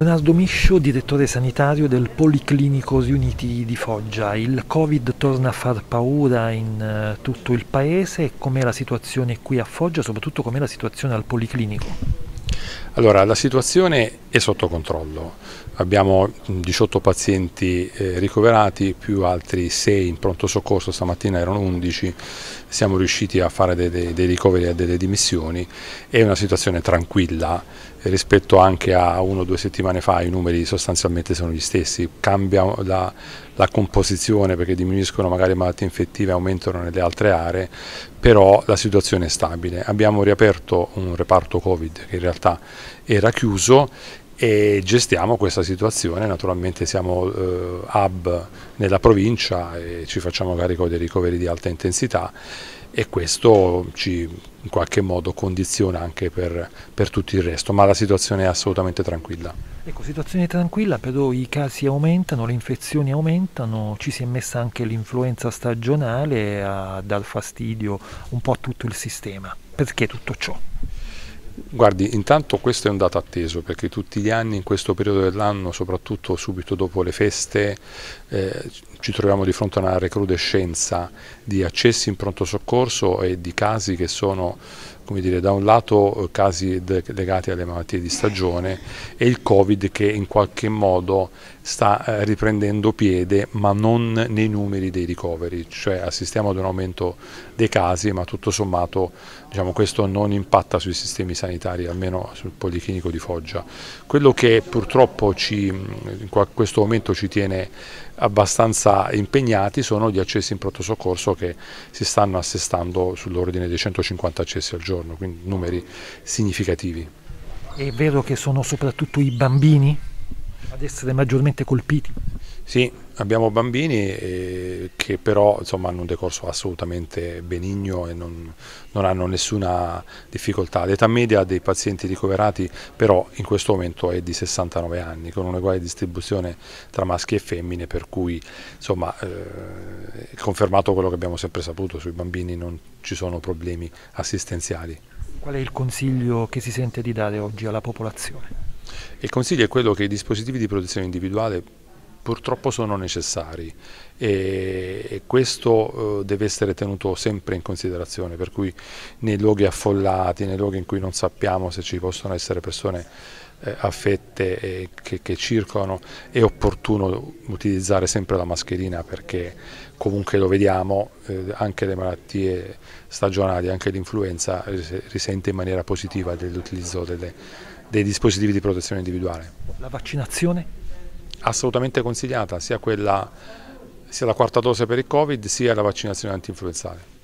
Leonardo Miscio, direttore sanitario del Policlinico Riuniti di Foggia. Il Covid torna a far paura in eh, tutto il paese. Com'è la situazione qui a Foggia, soprattutto com'è la situazione al Policlinico? Allora, la situazione è sotto controllo. Abbiamo 18 mm, pazienti eh, ricoverati, più altri 6 in pronto soccorso, stamattina erano 11. Siamo riusciti a fare dei, dei, dei ricoveri e delle dimissioni. È una situazione tranquilla rispetto anche a uno o due settimane fa i numeri sostanzialmente sono gli stessi, cambia la, la composizione perché diminuiscono magari le malattie infettive, aumentano nelle altre aree, però la situazione è stabile. Abbiamo riaperto un reparto Covid che in realtà era chiuso e gestiamo questa situazione, naturalmente siamo eh, hub nella provincia e ci facciamo carico dei ricoveri di alta intensità e questo ci in qualche modo condiziona anche per, per tutto il resto, ma la situazione è assolutamente tranquilla. Ecco, situazione tranquilla, però i casi aumentano, le infezioni aumentano, ci si è messa anche l'influenza stagionale eh, a dar fastidio un po' a tutto il sistema. Perché tutto ciò? Guardi, intanto questo è un dato atteso perché tutti gli anni in questo periodo dell'anno, soprattutto subito dopo le feste, eh, ci troviamo di fronte a una recrudescenza di accessi in pronto soccorso e di casi che sono come dire, da un lato eh, casi legati alle malattie di stagione e il Covid che in qualche modo sta eh, riprendendo piede ma non nei numeri dei ricoveri, cioè assistiamo ad un aumento dei casi ma tutto sommato diciamo, questo non impatta sui sistemi sanitari, almeno sul Policlinico di Foggia. Quello che purtroppo ci, mm, questo aumento ci tiene abbastanza abbastanza impegnati sono gli accessi in pronto soccorso che si stanno assestando sull'ordine dei 150 accessi al giorno, quindi numeri significativi. È vero che sono soprattutto i bambini ad essere maggiormente colpiti? Sì, abbiamo bambini eh, che però insomma, hanno un decorso assolutamente benigno e non, non, hanno nessuna difficoltà. L'età media dei pazienti ricoverati però in questo momento è di 69 anni, con un'uguale distribuzione tra maschi e femmine, per cui insomma, eh, è confermato quello che abbiamo sempre saputo, sui bambini non ci sono problemi assistenziali. Qual è il consiglio che si sente di dare oggi alla popolazione? Il consiglio è quello che i dispositivi di protezione individuale purtroppo sono necessari e, questo eh, deve essere tenuto sempre in considerazione, per cui nei luoghi affollati, nei luoghi in cui non sappiamo se ci possono essere persone eh, affette che, che circolano, è opportuno utilizzare sempre la mascherina perché comunque lo vediamo, eh, anche le malattie stagionali, anche l'influenza risente in maniera positiva dell'utilizzo dei dispositivi di protezione individuale. La vaccinazione? assolutamente consigliata sia, quella, sia la quarta dose per il Covid sia la vaccinazione antinfluenzale.